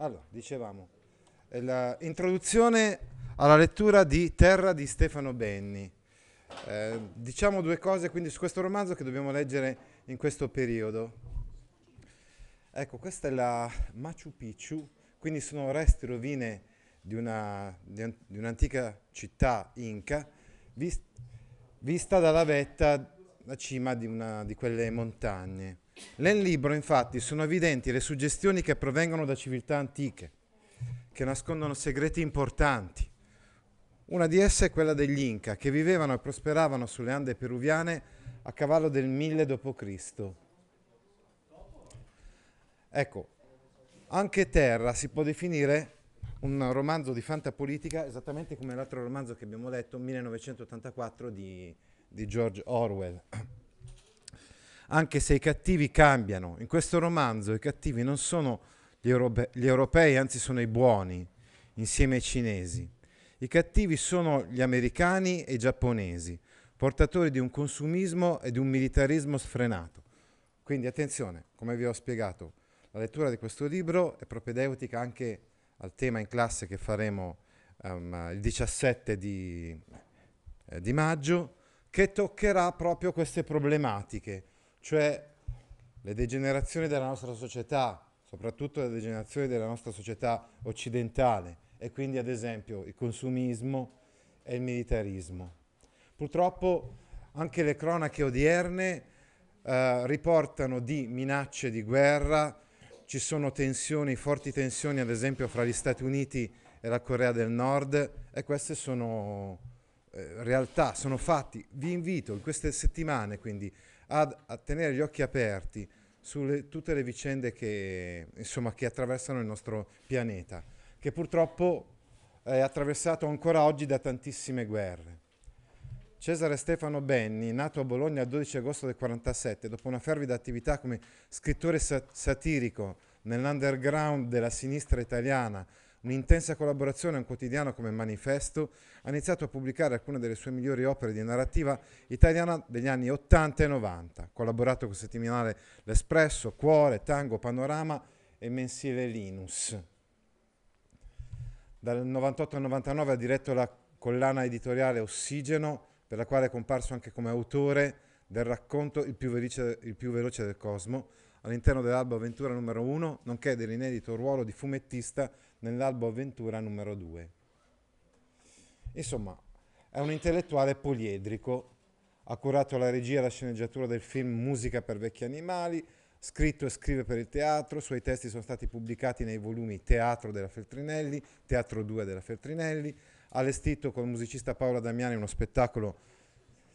Allora, dicevamo, l'introduzione alla lettura di Terra di Stefano Benni. Eh, diciamo due cose quindi su questo romanzo che dobbiamo leggere in questo periodo. Ecco, questa è la Machu Picchu, quindi sono resti e rovine di, una, di un'antica città inca vista dalla vetta, la cima di, una, di quelle montagne. Nel libro, infatti, sono evidenti le suggestioni che provengono da civiltà antiche, che nascondono segreti importanti. Una di esse è quella degli Inca, che vivevano e prosperavano sulle Ande peruviane a cavallo del 1000 d.C. Ecco, anche Terra si può definire un romanzo di fantapolitica, esattamente come l'altro romanzo che abbiamo letto, 1984 di, di George Orwell anche se i cattivi cambiano. In questo romanzo i cattivi non sono gli, europe- gli europei, anzi sono i buoni, insieme ai cinesi. I cattivi sono gli americani e i giapponesi, portatori di un consumismo e di un militarismo sfrenato. Quindi attenzione, come vi ho spiegato, la lettura di questo libro è propedeutica anche al tema in classe che faremo um, il 17 di, eh, di maggio, che toccherà proprio queste problematiche cioè le degenerazioni della nostra società, soprattutto le degenerazioni della nostra società occidentale e quindi ad esempio il consumismo e il militarismo. Purtroppo anche le cronache odierne eh, riportano di minacce di guerra, ci sono tensioni, forti tensioni ad esempio fra gli Stati Uniti e la Corea del Nord e queste sono eh, realtà, sono fatti. Vi invito in queste settimane quindi ad, a tenere gli occhi aperti su tutte le vicende che, insomma, che attraversano il nostro pianeta, che purtroppo è attraversato ancora oggi da tantissime guerre. Cesare Stefano Benni, nato a Bologna il 12 agosto del 1947, dopo una fervida attività come scrittore satirico nell'underground della sinistra italiana Un'intensa collaborazione a un quotidiano come Manifesto ha iniziato a pubblicare alcune delle sue migliori opere di narrativa italiana degli anni 80 e 90. Ha collaborato con il settimanale L'Espresso, Cuore, Tango, Panorama e mensile Linus. Dal 98 al 99 ha diretto la collana editoriale Ossigeno, per la quale è comparso anche come autore del racconto Il più veloce, il più veloce del cosmo, all'interno dell'albo Avventura numero 1, nonché dell'inedito ruolo di fumettista nell'albo Avventura numero 2. Insomma, è un intellettuale poliedrico, ha curato la regia e la sceneggiatura del film Musica per vecchi animali, scritto e scrive per il teatro, suoi testi sono stati pubblicati nei volumi Teatro della Feltrinelli, Teatro 2 della Feltrinelli, ha allestito col musicista Paola Damiani uno spettacolo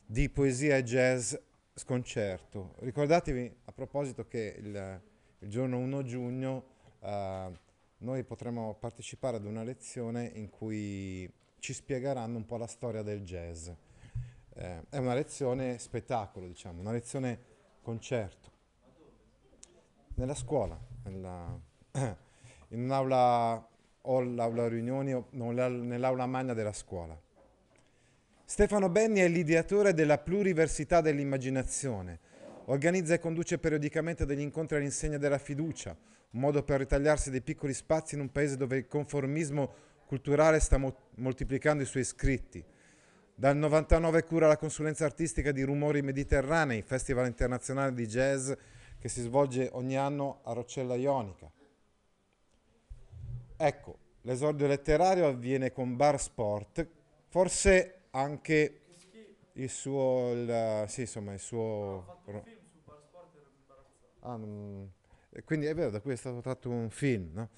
di poesia e jazz sconcerto. Ricordatevi a proposito che il, il giorno 1 giugno eh, noi potremo partecipare ad una lezione in cui ci spiegheranno un po' la storia del jazz. Eh, è una lezione spettacolo, diciamo, una lezione concerto. Nella scuola, nella, in un'aula o l'aula riunioni o nell'aula magna della scuola. Stefano Benni è l'ideatore della pluriversità dell'immaginazione. Organizza e conduce periodicamente degli incontri all'insegna della fiducia, un modo per ritagliarsi dei piccoli spazi in un paese dove il conformismo culturale sta mo moltiplicando i suoi iscritti. Dal 99 cura la consulenza artistica di Rumori Mediterranei, festival internazionale di jazz che si svolge ogni anno a Roccella Ionica. Ecco, l'esordio letterario avviene con Bar Sport, forse anche il suo, il, sì, insomma, il suo... No, ah, ah, non... quindi è vero, da qui è stato tratto un film, no?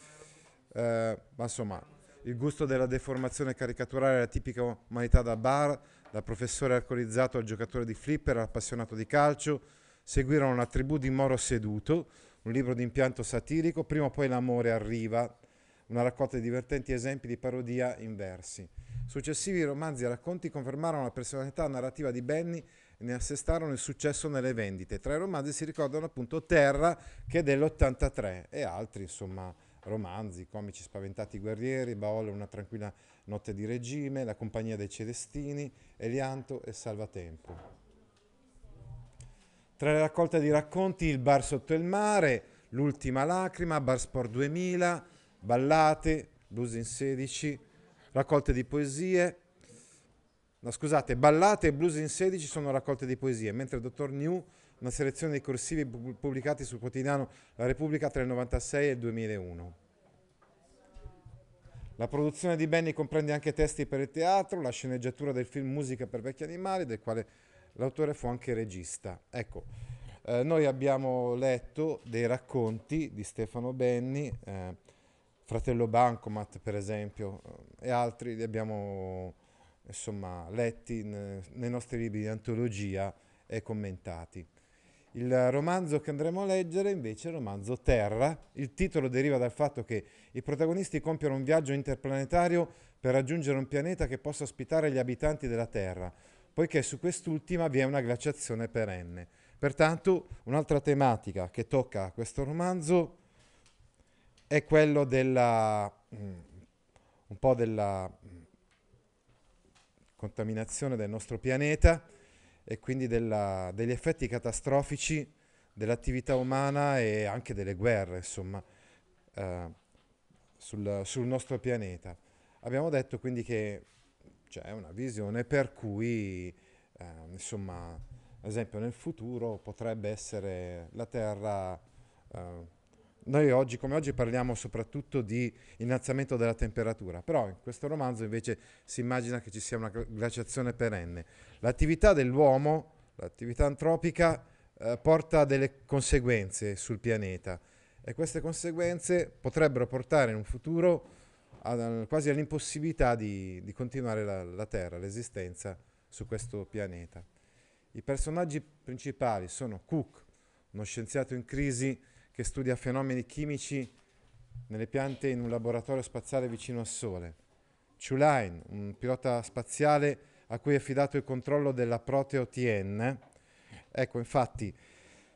eh, ma insomma, il gusto della deformazione caricaturale è la tipica umanità da bar, da professore alcolizzato al giocatore di flipper, appassionato di calcio, seguirono la tribù di Moro seduto, un libro di impianto satirico, prima o poi l'amore arriva, una raccolta di divertenti esempi di parodia in versi. Successivi romanzi e racconti confermarono la personalità narrativa di Benny e ne assestarono il successo nelle vendite. Tra i romanzi si ricordano appunto Terra, che è dell'83, e altri, insomma, romanzi, comici spaventati guerrieri, Baolo una tranquilla notte di regime, La compagnia dei Celestini, Elianto e Salvatempo. Tra le raccolte di racconti Il bar sotto il mare, L'ultima lacrima, Bar Sport 2000, ballate, blues in 16, raccolte di poesie. No, scusate, ballate e blues in 16 sono raccolte di poesie, mentre Dottor New, una selezione di corsivi pubblicati sul quotidiano La Repubblica tra il 96 e il 2001. La produzione di Benny comprende anche testi per il teatro, la sceneggiatura del film Musica per vecchi animali, del quale l'autore fu anche regista. Ecco, eh, noi abbiamo letto dei racconti di Stefano Benny, eh, Fratello Bancomat, per esempio, eh, e altri li abbiamo insomma, letti in, nei nostri libri di antologia e commentati. Il romanzo che andremo a leggere invece è il romanzo Terra. Il titolo deriva dal fatto che i protagonisti compiono un viaggio interplanetario per raggiungere un pianeta che possa ospitare gli abitanti della Terra, poiché su quest'ultima vi è una glaciazione perenne. Pertanto, un'altra tematica che tocca questo romanzo è quello della, mm, un po' della mm, contaminazione del nostro pianeta e quindi della, degli effetti catastrofici dell'attività umana e anche delle guerre, insomma, eh, sul, sul, nostro pianeta. Abbiamo detto quindi che c'è una visione per cui, eh, insomma, ad esempio nel futuro potrebbe essere la Terra eh, noi oggi come oggi parliamo soprattutto di innalzamento della temperatura, però in questo romanzo invece si immagina che ci sia una glaciazione perenne. L'attività dell'uomo, l'attività antropica, eh, porta delle conseguenze sul pianeta e queste conseguenze potrebbero portare in un futuro a, quasi all'impossibilità di, di continuare la, la Terra, l'esistenza su questo pianeta. I personaggi principali sono Cook, uno scienziato in crisi, che studia fenomeni chimici nelle piante in un laboratorio spaziale vicino al Sole. Chulain, un pilota spaziale a cui è affidato il controllo della Proteo-TN. Ecco, infatti,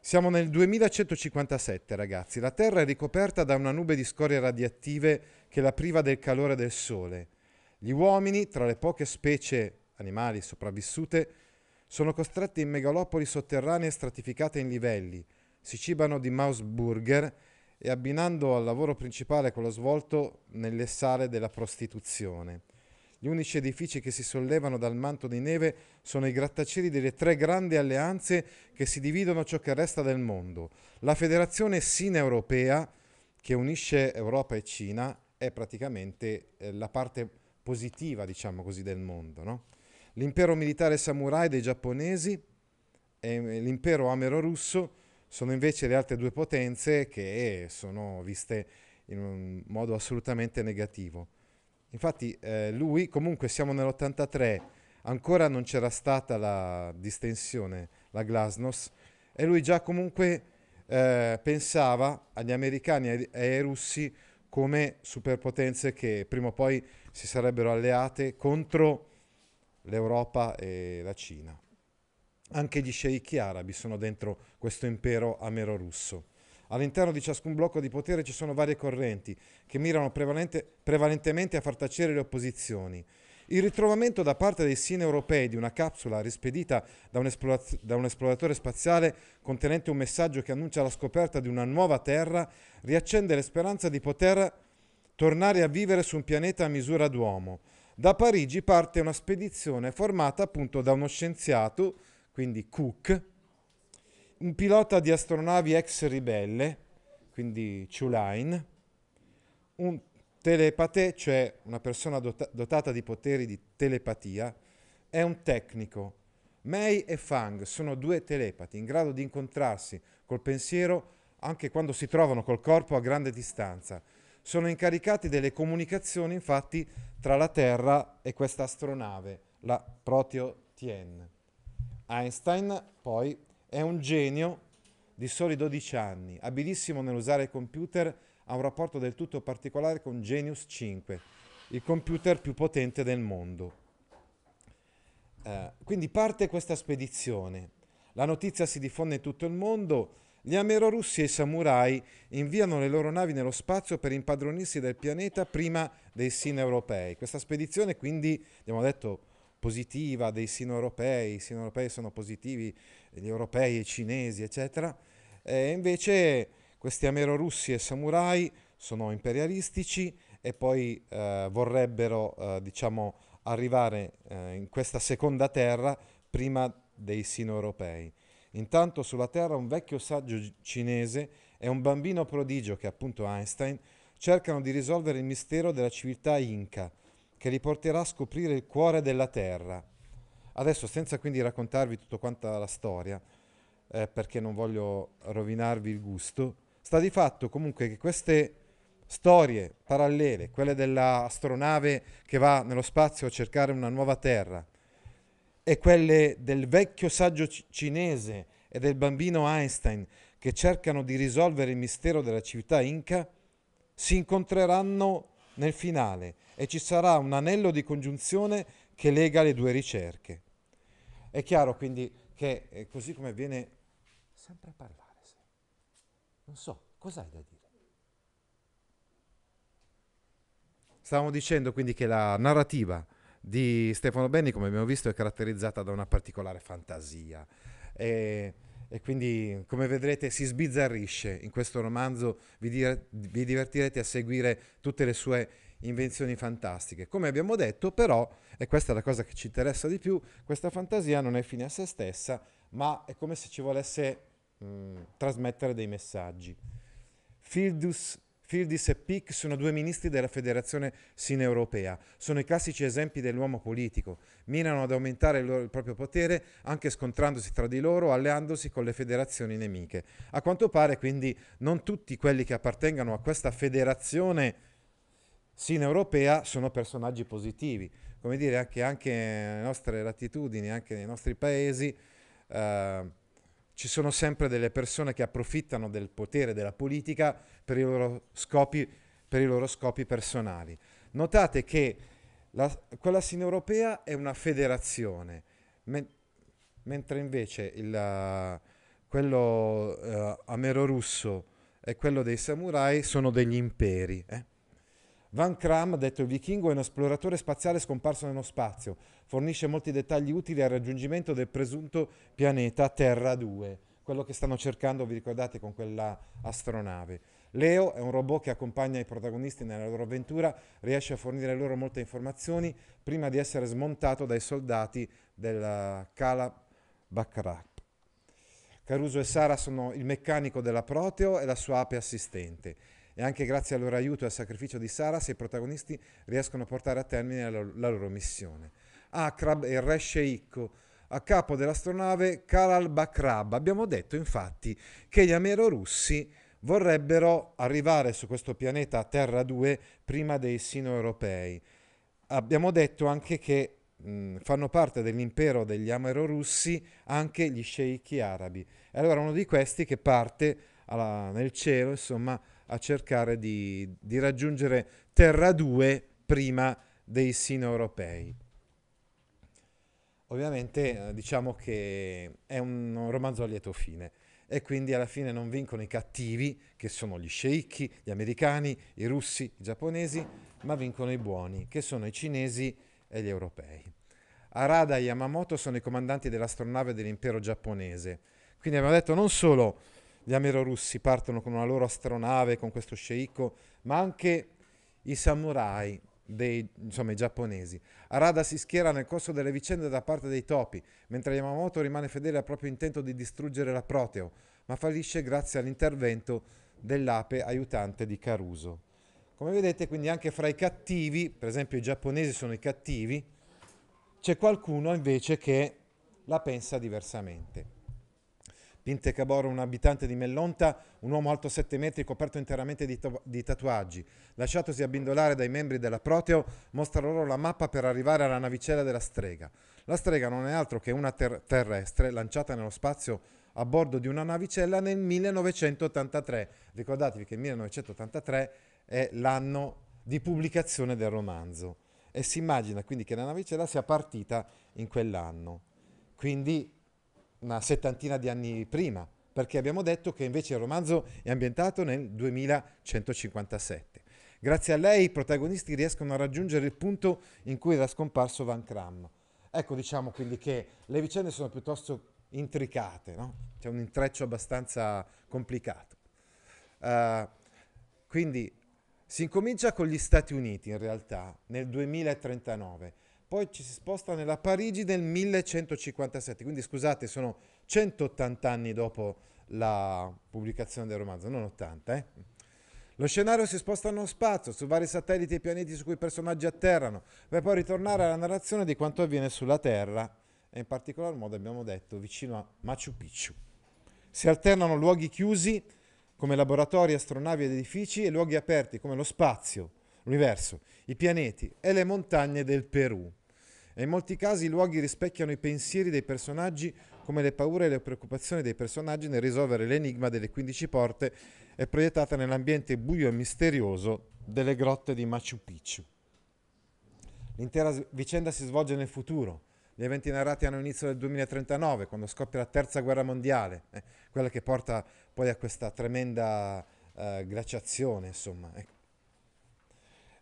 siamo nel 2157, ragazzi. La Terra è ricoperta da una nube di scorie radioattive che la priva del calore del Sole. Gli uomini, tra le poche specie animali sopravvissute, sono costretti in megalopoli sotterranee stratificate in livelli, si cibano di mouse burger e abbinando al lavoro principale quello svolto nelle sale della prostituzione. Gli unici edifici che si sollevano dal manto di neve sono i grattacieli delle tre grandi alleanze che si dividono ciò che resta del mondo. La federazione sineuropea, che unisce Europa e Cina, è praticamente eh, la parte positiva, diciamo così, del mondo. No? L'impero militare samurai dei giapponesi, eh, l'impero amero russo, sono invece le altre due potenze che sono viste in un modo assolutamente negativo. Infatti eh, lui, comunque siamo nell'83, ancora non c'era stata la distensione, la glasnost, e lui già comunque eh, pensava agli americani e ai russi come superpotenze che prima o poi si sarebbero alleate contro l'Europa e la Cina. Anche gli sceicchi arabi sono dentro questo impero amero-russo. All'interno di ciascun blocco di potere ci sono varie correnti che mirano prevalente, prevalentemente a far tacere le opposizioni. Il ritrovamento da parte dei sini europei di una capsula rispedita da un, da un, esploratore spaziale contenente un messaggio che annuncia la scoperta di una nuova Terra riaccende le speranze di poter tornare a vivere su un pianeta a misura d'uomo. Da Parigi parte una spedizione formata appunto da uno scienziato, quindi Cook, un pilota di astronavi ex ribelle, quindi Chulain, un telepate, cioè una persona dota- dotata di poteri di telepatia, è un tecnico. Mei e Fang sono due telepati in grado di incontrarsi col pensiero anche quando si trovano col corpo a grande distanza. Sono incaricati delle comunicazioni infatti tra la Terra e questa astronave, la Proteo Tien. Einstein poi è un genio di soli 12 anni, abilissimo nell'usare il computer, ha un rapporto del tutto particolare con Genius 5, il computer più potente del mondo. Eh, quindi parte questa spedizione, la notizia si diffonde in tutto il mondo, gli amerorussi e i samurai inviano le loro navi nello spazio per impadronirsi del pianeta prima dei sin europei. Questa spedizione quindi, abbiamo detto, positiva dei sino-europei, i sino-europei sono positivi, gli europei e i cinesi, eccetera. E invece questi amero-russi e samurai sono imperialistici e poi eh, vorrebbero, eh, diciamo, arrivare eh, in questa seconda terra prima dei sino-europei. Intanto sulla Terra un vecchio saggio cinese e un bambino prodigio, che è appunto Einstein, cercano di risolvere il mistero della civiltà inca, che li porterà a scoprire il cuore della terra. Adesso, senza quindi raccontarvi tutta quanta la storia, eh, perché non voglio rovinarvi il gusto, sta di fatto comunque che queste storie parallele, quelle dell'astronave che va nello spazio a cercare una nuova terra, e quelle del vecchio saggio c- cinese e del bambino Einstein che cercano di risolvere il mistero della civiltà inca, si incontreranno nel finale e ci sarà un anello di congiunzione che lega le due ricerche. È chiaro quindi che eh, così come viene sempre a parlare, sì. non so, cos'hai da dire? Stavamo dicendo quindi che la narrativa di Stefano Benni, come abbiamo visto, è caratterizzata da una particolare fantasia. E, e quindi, come vedrete, si sbizzarrisce in questo romanzo, vi, dir- vi divertirete a seguire tutte le sue invenzioni fantastiche. Come abbiamo detto, però, e questa è la cosa che ci interessa di più, questa fantasia non è fine a se stessa, ma è come se ci volesse mh, mm, trasmettere dei messaggi. Fildus Fildis e Pic sono due ministri della Federazione Sineuropea. Sono i classici esempi dell'uomo politico. Mirano ad aumentare il, loro, il, proprio potere anche scontrandosi tra di loro, alleandosi con le federazioni nemiche. A quanto pare, quindi, non tutti quelli che appartengano a questa federazione sì europea sono personaggi positivi, come dire anche, anche nelle nostre latitudini, anche nei nostri paesi, eh, ci sono sempre delle persone che approfittano del potere della politica per i loro scopi, per i loro scopi personali. Notate che la, quella sineuropea è una federazione, men- mentre invece il, quello eh, amero russo e quello dei samurai sono degli imperi. Eh? Van Kram detto il vichingo è un esploratore spaziale scomparso nello spazio, fornisce molti dettagli utili al raggiungimento del presunto pianeta Terra 2, quello che stanno cercando, vi ricordate, con quella astronave. Leo è un robot che accompagna i protagonisti nella loro avventura, riesce a fornire loro molte informazioni prima di essere smontato dai soldati della Kala Baccarat. Caruso e Sara sono il meccanico della Proteo e la sua ape assistente e anche grazie al loro aiuto e al sacrificio di Sara se i protagonisti riescono a portare a termine la, la loro missione. Akrab ah, e il re sceicco a capo dell'astronave Karal Bakrab. Abbiamo detto infatti che gli amerorussi vorrebbero arrivare su questo pianeta Terra 2 prima dei sino-europei. Abbiamo detto anche che mh, fanno parte dell'impero degli amerorussi anche gli sceicchi arabi. E allora uno di questi che parte alla, nel cielo, insomma, a cercare di, di raggiungere Terra 2 prima dei sino europei. Ovviamente eh, diciamo che è un romanzo a lieto fine e quindi alla fine non vincono i cattivi, che sono gli sceicchi, gli americani, i russi, i giapponesi, ma vincono i buoni, che sono i cinesi e gli europei. Arada e Yamamoto sono i comandanti dell'astronave dell'impero giapponese. Quindi abbiamo detto non solo gli amerorussi partono con una loro astronave, con questo sceicco, ma anche i samurai, dei, insomma, i giapponesi. Arada si schiera nel corso delle vicende da parte dei topi, mentre Yamamoto rimane fedele al proprio intento di distruggere la Proteo, ma fallisce grazie all'intervento dell'ape aiutante di Caruso. Come vedete, quindi anche fra i cattivi, per esempio i giapponesi sono i cattivi, c'è qualcuno invece che la pensa diversamente. Pinte Cabor, un abitante di Mellonta, un uomo alto 7 metri coperto interamente di, di, tatuaggi. Lasciatosi abbindolare dai membri della Proteo, mostra loro la mappa per arrivare alla navicella della strega. La strega non è altro che una ter terrestre lanciata nello spazio a bordo di una navicella nel 1983. Ricordatevi che il 1983 è l'anno di pubblicazione del romanzo e si immagina quindi che la navicella sia partita in quell'anno. Quindi una settantina di anni prima, perché abbiamo detto che invece il romanzo è ambientato nel 2157. Grazie a lei i protagonisti riescono a raggiungere il punto in cui era scomparso Van Kram. Ecco diciamo quindi che le vicende sono piuttosto intricate, no? c'è un intreccio abbastanza complicato. Uh, quindi si incomincia con gli Stati Uniti in realtà nel 2039 poi ci si sposta nella Parigi del 1157, quindi scusate, sono 180 anni dopo la pubblicazione del romanzo, non 80. Eh? Lo scenario si sposta nello spazio, su vari satelliti e pianeti su cui i personaggi atterrano, per poi ritornare alla narrazione di quanto avviene sulla Terra, e in particolar modo abbiamo detto vicino a Machu Picchu. Si alternano luoghi chiusi come laboratori, astronavi ed edifici e luoghi aperti come lo spazio, l'universo, i pianeti e le montagne del Perù e in molti casi i luoghi rispecchiano i pensieri dei personaggi come le paure e le preoccupazioni dei personaggi nel risolvere l'enigma delle 15 porte è proiettata nell'ambiente buio e misterioso delle grotte di Machu Picchu. L'intera vicenda si svolge nel futuro. Gli eventi narrati hanno inizio nel 2039, quando scoppia la terza guerra mondiale, eh, quella che porta poi a questa tremenda eh, glaciazione, insomma.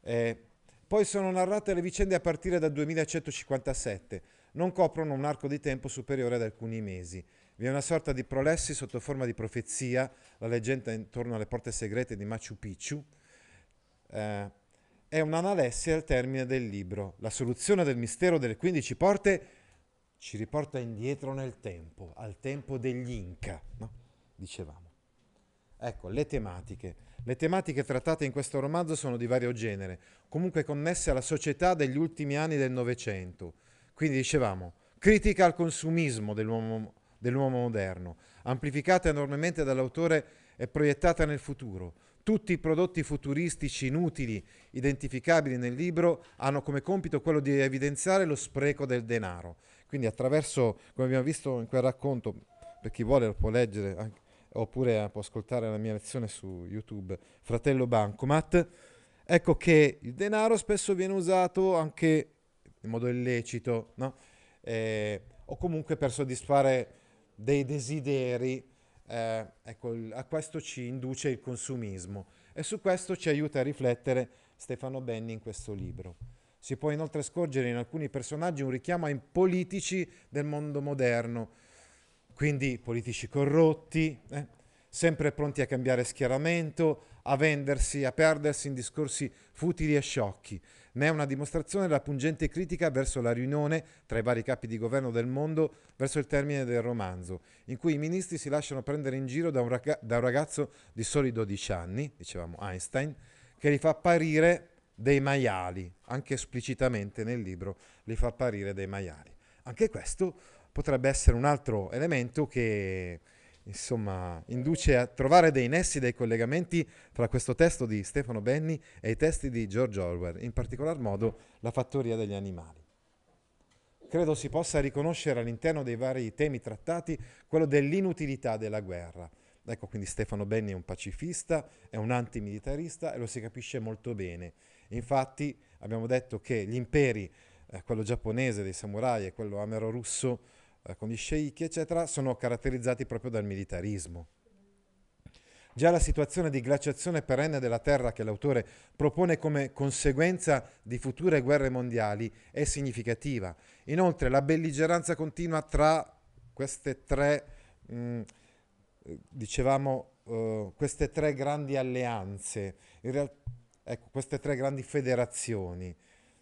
Eh, poi sono narrate le vicende a partire dal 2157, non coprono un arco di tempo superiore ad alcuni mesi. Vi è una sorta di prolessi sotto forma di profezia, la leggenda intorno alle porte segrete di Machu Picchu. Eh, è un'analessi al termine del libro. La soluzione del mistero delle 15 porte ci riporta indietro nel tempo, al tempo degli Inca, no? dicevamo. Ecco, le tematiche. Le tematiche trattate in questo romanzo sono di vario genere, comunque connesse alla società degli ultimi anni del Novecento. Quindi dicevamo, critica al consumismo dell'uomo, dell'uomo moderno, amplificata enormemente dall'autore e proiettata nel futuro. Tutti i prodotti futuristici inutili, identificabili nel libro, hanno come compito quello di evidenziare lo spreco del denaro. Quindi attraverso, come abbiamo visto in quel racconto, per chi vuole lo può leggere, anche, oppure può ascoltare la mia lezione su YouTube, Fratello Bancomat, ecco che il denaro spesso viene usato anche in modo illecito, no? eh, o comunque per soddisfare dei desideri, eh, ecco, a questo ci induce il consumismo e su questo ci aiuta a riflettere Stefano Benni in questo libro. Si può inoltre scorgere in alcuni personaggi un richiamo ai politici del mondo moderno, quindi politici corrotti, eh, sempre pronti a cambiare schieramento, a vendersi, a perdersi in discorsi futili e sciocchi. Ne è una dimostrazione la pungente critica verso la riunione tra i vari capi di governo del mondo verso il termine del romanzo, in cui i ministri si lasciano prendere in giro da un, raga- da un ragazzo di soli 12 anni, dicevamo Einstein, che li fa apparire dei maiali, anche esplicitamente nel libro li fa apparire dei maiali. Anche questo potrebbe essere un altro elemento che insomma, induce a trovare dei nessi, dei collegamenti tra questo testo di Stefano Benni e i testi di George Orwell, in particolar modo La fattoria degli animali. Credo si possa riconoscere all'interno dei vari temi trattati quello dell'inutilità della guerra. Ecco, quindi Stefano Benni è un pacifista, è un antimilitarista e lo si capisce molto bene. Infatti abbiamo detto che gli imperi, eh, quello giapponese dei samurai e quello amero russo, eh, con gli sceicchi, eccetera, sono caratterizzati proprio dal militarismo. Già la situazione di glaciazione perenne della Terra che l'autore propone come conseguenza di future guerre mondiali è significativa. Inoltre la belligeranza continua tra queste tre, mh, mm, eh, dicevamo, uh, queste tre grandi alleanze, ecco, queste tre grandi federazioni.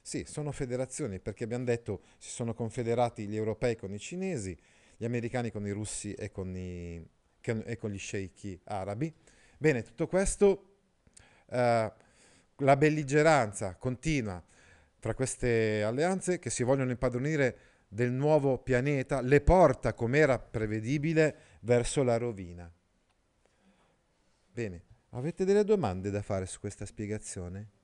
Sì, sono federazioni perché abbiamo detto si sono confederati gli europei con i cinesi, gli americani con i russi e con, i, e con gli sceicchi arabi. Bene, tutto questo, eh, la belligeranza continua fra queste alleanze che si vogliono impadronire del nuovo pianeta, le porta, come era prevedibile, verso la rovina. Bene, avete delle domande da fare su questa spiegazione?